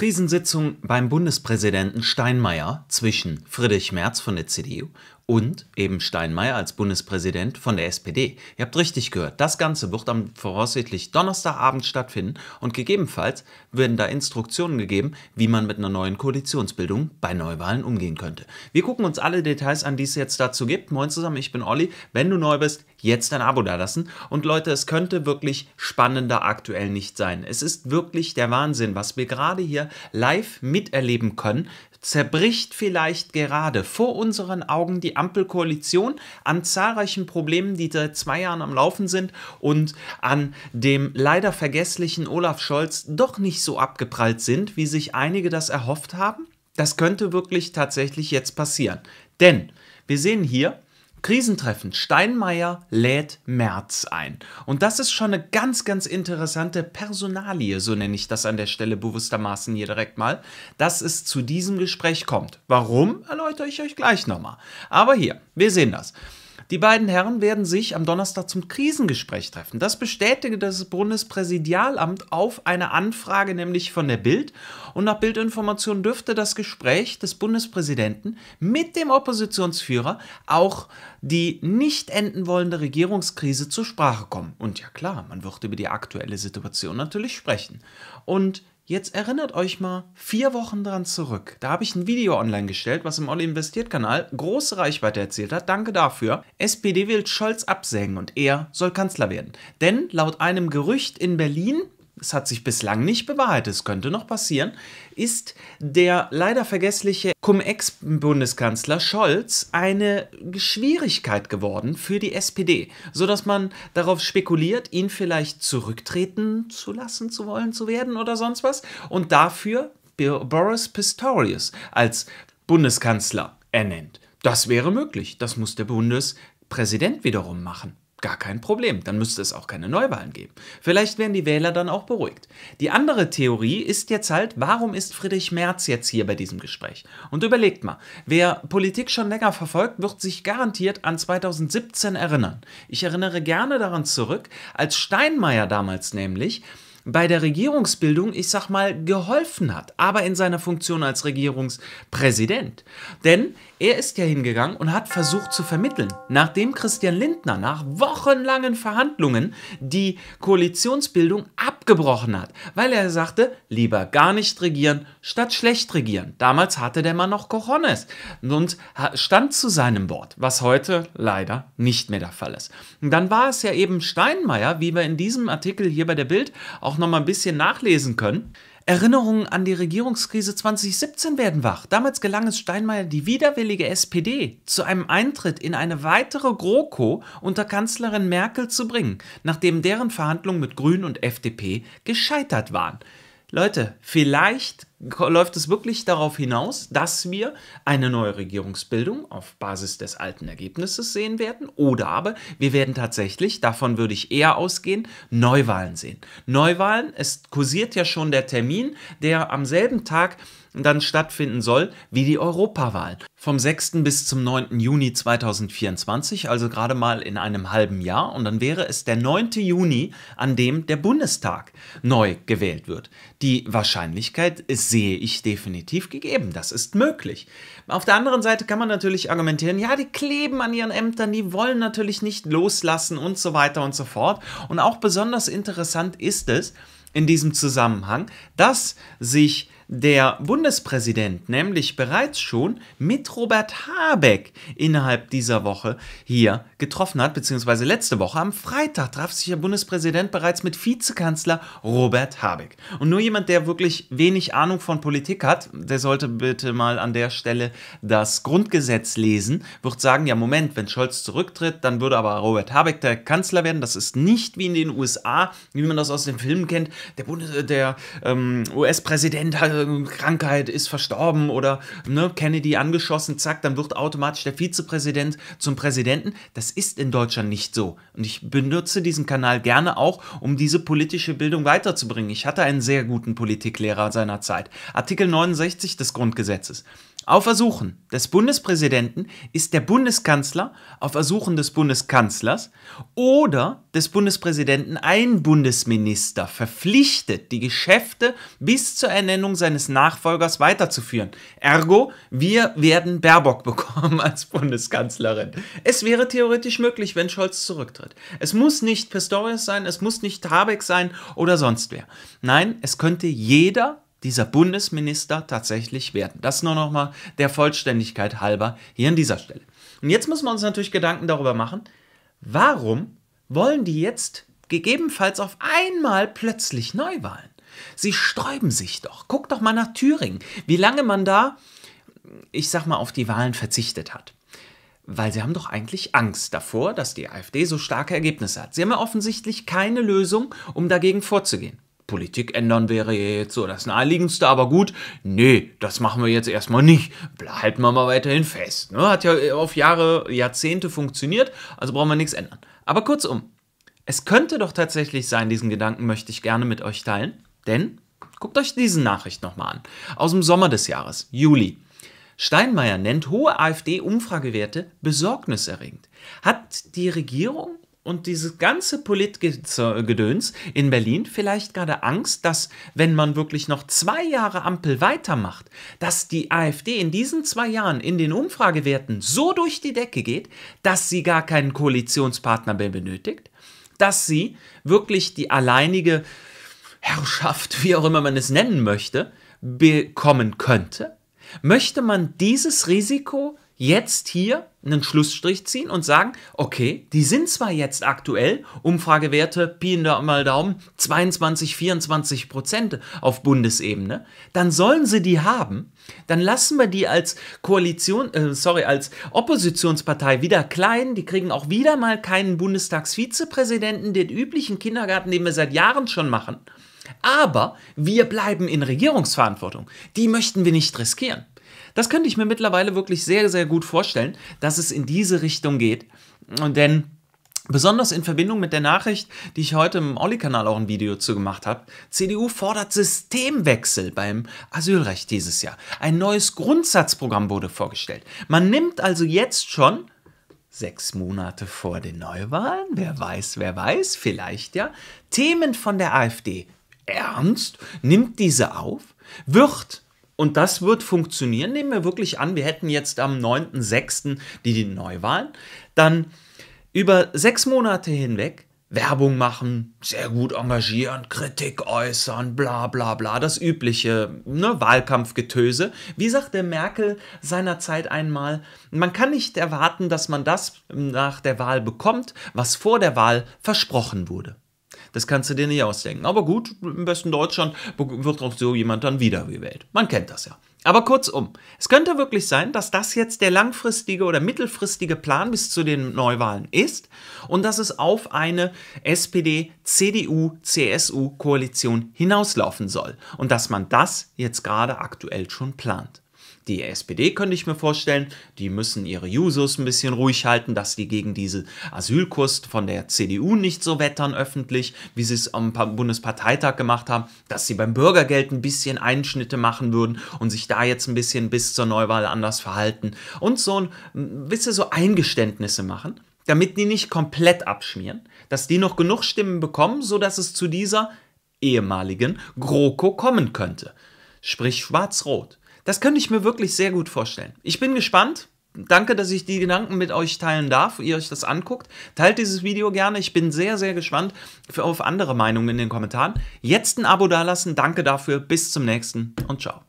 Krisensitzung beim Bundespräsidenten Steinmeier zwischen Friedrich Merz von der CDU und eben Steinmeier als Bundespräsident von der SPD. Ihr habt richtig gehört, das Ganze wird am voraussichtlich Donnerstagabend stattfinden und gegebenenfalls werden da Instruktionen gegeben, wie man mit einer neuen Koalitionsbildung bei Neuwahlen umgehen könnte. Wir gucken uns alle Details an, die es jetzt dazu gibt. Moin zusammen, ich bin Olli. Wenn du neu bist, jetzt ein Abo dalassen. Und Leute, es könnte wirklich spannender aktuell nicht sein. Es ist wirklich der Wahnsinn, was wir gerade hier live miterleben können, zerbricht vielleicht gerade vor unseren Augen die Ampelkoalition an zahlreichen Problemen, die seit zwei Jahren am Laufen sind und an dem leider vergesslichen Olaf Scholz doch nicht so abgeprallt sind, wie sich einige das erhofft haben? Das könnte wirklich tatsächlich jetzt passieren. Denn wir sehen hier, Krisentreffen. Steinmeier lädt Merz ein. Und das ist schon eine ganz, ganz interessante Personalie, so nenne ich das an der Stelle bewusstermaßen hier direkt mal, dass es zu diesem Gespräch kommt. Warum, erläutere ich euch gleich nochmal. Aber hier, wir sehen das. Die beiden Herren werden sich am Donnerstag zum Krisengespräch treffen. Das bestätigte das Bundespräsidialamt auf eine Anfrage nämlich von der Bild. Und nach Bildinformation dürfte das Gespräch des Bundespräsidenten mit dem Oppositionsführer auch die nicht enden wollende Regierungskrise zur Sprache kommen. Und ja klar, man wird über die aktuelle Situation natürlich sprechen. Und Jetzt erinnert euch mal vier Wochen dran zurück. Da habe ich ein Video online gestellt, was im Olli Investiert Kanal große Reichweite erzielt hat. Danke dafür. SPD will Scholz absägen und er soll Kanzler werden. Denn laut einem Gerücht in Berlin es hat sich bislang nicht bewahrheitet, es könnte noch passieren, ist der leider vergessliche Cum-Ex-Bundeskanzler Scholz eine Schwierigkeit geworden für die SPD, sodass man darauf spekuliert, ihn vielleicht zurücktreten zu lassen, zu wollen, zu werden oder sonst was und dafür Boris Pistorius als Bundeskanzler ernennt. Das wäre möglich, das muss der Bundespräsident wiederum machen. Gar kein Problem, dann müsste es auch keine Neuwahlen geben. Vielleicht wären die Wähler dann auch beruhigt. Die andere Theorie ist jetzt halt, warum ist Friedrich Merz jetzt hier bei diesem Gespräch? Und überlegt mal, wer Politik schon länger verfolgt, wird sich garantiert an 2017 erinnern. Ich erinnere gerne daran zurück, als Steinmeier damals nämlich bei der Regierungsbildung, ich sag mal, geholfen hat, aber in seiner Funktion als Regierungspräsident. Denn er ist ja hingegangen und hat versucht zu vermitteln, nachdem Christian Lindner nach wochenlangen Verhandlungen die Koalitionsbildung abgebrochen hat, weil er sagte, lieber gar nicht regieren, statt schlecht regieren. Damals hatte der Mann noch Cojones und stand zu seinem Wort, was heute leider nicht mehr der Fall ist. Und dann war es ja eben Steinmeier, wie wir in diesem Artikel hier bei der Bild auch auch noch mal ein bisschen nachlesen können. Erinnerungen an die Regierungskrise 2017 werden wach. Damals gelang es Steinmeier, die widerwillige SPD zu einem Eintritt in eine weitere GroKo unter Kanzlerin Merkel zu bringen, nachdem deren Verhandlungen mit Grün und FDP gescheitert waren. Leute, vielleicht läuft es wirklich darauf hinaus, dass wir eine neue Regierungsbildung auf Basis des alten Ergebnisses sehen werden. Oder aber wir werden tatsächlich, davon würde ich eher ausgehen, Neuwahlen sehen. Neuwahlen, es kursiert ja schon der Termin, der am selben Tag dann stattfinden soll wie die Europawahl. Vom 6. bis zum 9. Juni 2024, also gerade mal in einem halben Jahr. Und dann wäre es der 9. Juni, an dem der Bundestag neu gewählt wird. Die Wahrscheinlichkeit sehe ich definitiv gegeben. Das ist möglich. Auf der anderen Seite kann man natürlich argumentieren, ja, die kleben an ihren Ämtern, die wollen natürlich nicht loslassen und so weiter und so fort. Und auch besonders interessant ist es in diesem Zusammenhang, dass sich der Bundespräsident nämlich bereits schon mit Robert Habeck innerhalb dieser Woche hier getroffen hat, beziehungsweise letzte Woche am Freitag traf sich der Bundespräsident bereits mit Vizekanzler Robert Habeck. Und nur jemand, der wirklich wenig Ahnung von Politik hat, der sollte bitte mal an der Stelle das Grundgesetz lesen, wird sagen, ja Moment, wenn Scholz zurücktritt, dann würde aber Robert Habeck der Kanzler werden. Das ist nicht wie in den USA, wie man das aus den Filmen kennt. Der, der ähm, US-Präsident hat äh, ähm, Krankheit, ist verstorben oder ne, Kennedy angeschossen, zack, dann wird automatisch der Vizepräsident zum Präsidenten. Das ist in Deutschland nicht so. Und ich benutze diesen Kanal gerne auch, um diese politische Bildung weiterzubringen. Ich hatte einen sehr guten Politiklehrer seiner Zeit. Artikel 69 des Grundgesetzes. Auf Ersuchen des Bundespräsidenten ist der Bundeskanzler auf Ersuchen des Bundeskanzlers oder des Bundespräsidenten ein Bundesminister verpflichtet, die Geschäfte bis zur Ernennung seines Nachfolgers weiterzuführen. Ergo, wir werden Baerbock bekommen als Bundeskanzlerin. Es wäre theoretisch möglich, wenn Scholz zurücktritt. Es muss nicht Pistorius sein, es muss nicht Habeck sein oder sonst wer. Nein, es könnte jeder dieser Bundesminister tatsächlich werden. Das nur noch mal der Vollständigkeit halber hier an dieser Stelle. Und jetzt müssen wir uns natürlich Gedanken darüber machen, warum wollen die jetzt gegebenenfalls auf einmal plötzlich Neuwahlen? Sie sträuben sich doch. Guck doch mal nach Thüringen, wie lange man da, ich sag mal, auf die Wahlen verzichtet hat weil sie haben doch eigentlich Angst davor, dass die AfD so starke Ergebnisse hat. Sie haben ja offensichtlich keine Lösung, um dagegen vorzugehen. Politik ändern wäre ja jetzt so das Naheliegendste, aber gut, nee, das machen wir jetzt erstmal nicht. Halten wir mal weiterhin fest. Ne? Hat ja äh, auf Jahre, Jahrzehnte funktioniert, also brauchen wir nichts ändern. Aber kurzum, es könnte doch tatsächlich sein, diesen Gedanken möchte ich gerne mit euch teilen, denn guckt euch diese Nachricht nochmal an. Aus dem Sommer des Jahres, Juli. Steinmeier nennt hohe AfD-Umfragewerte besorgniserregend. Hat die Regierung und dieses ganze Politgedöns in Berlin vielleicht gerade Angst, dass wenn man wirklich noch zwei Jahre Ampel weitermacht, dass die AfD in diesen zwei Jahren in den Umfragewerten so durch die Decke geht, dass sie gar keinen Koalitionspartner mehr benötigt, dass sie wirklich die alleinige Herrschaft, wie auch immer man es nennen möchte, bekommen könnte. Möchte man dieses Risiko jetzt hier einen Schlussstrich ziehen und sagen, okay, die sind zwar jetzt aktuell, Umfragewerte, Pi mal Daumen, 22, 24 Prozent auf Bundesebene, dann sollen sie die haben, dann lassen wir die als Koalition, äh, sorry, als Oppositionspartei wieder klein, die kriegen auch wieder mal keinen Bundestagsvizepräsidenten, den üblichen Kindergarten, den wir seit Jahren schon machen. Aber wir bleiben in Regierungsverantwortung. Die möchten wir nicht riskieren. Das könnte ich mir mittlerweile wirklich sehr, sehr gut vorstellen, dass es in diese Richtung geht. Und denn Besonders in Verbindung mit der Nachricht, die ich heute im Olli-Kanal auch ein Video zu gemacht habe. CDU fordert Systemwechsel beim Asylrecht dieses Jahr. Ein neues Grundsatzprogramm wurde vorgestellt. Man nimmt also jetzt schon sechs Monate vor den Neuwahlen, wer weiß, wer weiß, vielleicht ja, Themen von der AfD ernst, nimmt diese auf, wird und das wird funktionieren. Nehmen wir wirklich an, wir hätten jetzt am 9.6. die, die Neuwahlen. Dann über sechs Monate hinweg Werbung machen, sehr gut engagieren, Kritik äußern, bla bla bla, das übliche ne, Wahlkampfgetöse. Wie sagte Merkel seinerzeit einmal, man kann nicht erwarten, dass man das nach der Wahl bekommt, was vor der Wahl versprochen wurde. Das kannst du dir nicht ausdenken. Aber gut, im besten Deutschland wird auch so jemand dann wiedergewählt. Man kennt das ja. Aber kurzum, es könnte wirklich sein, dass das jetzt der langfristige oder mittelfristige Plan bis zu den Neuwahlen ist und dass es auf eine SPD-CDU-CSU-Koalition hinauslaufen soll und dass man das jetzt gerade aktuell schon plant. Die SPD könnte ich mir vorstellen, die müssen ihre Jusos ein bisschen ruhig halten, dass die gegen diese Asylkurs von der CDU nicht so wettern öffentlich, wie sie es am Bundesparteitag gemacht haben, dass sie beim Bürgergeld ein bisschen Einschnitte machen würden und sich da jetzt ein bisschen bis zur Neuwahl anders verhalten und so ein, wisse, so Eingeständnisse machen, damit die nicht komplett abschmieren, dass die noch genug Stimmen bekommen, sodass es zu dieser ehemaligen GroKo kommen könnte. Sprich schwarz-rot. Das könnte ich mir wirklich sehr gut vorstellen. Ich bin gespannt. Danke, dass ich die Gedanken mit euch teilen darf, ihr euch das anguckt. Teilt dieses Video gerne. Ich bin sehr, sehr gespannt auf andere Meinungen in den Kommentaren. Jetzt ein Abo dalassen. Danke dafür. Bis zum nächsten und ciao.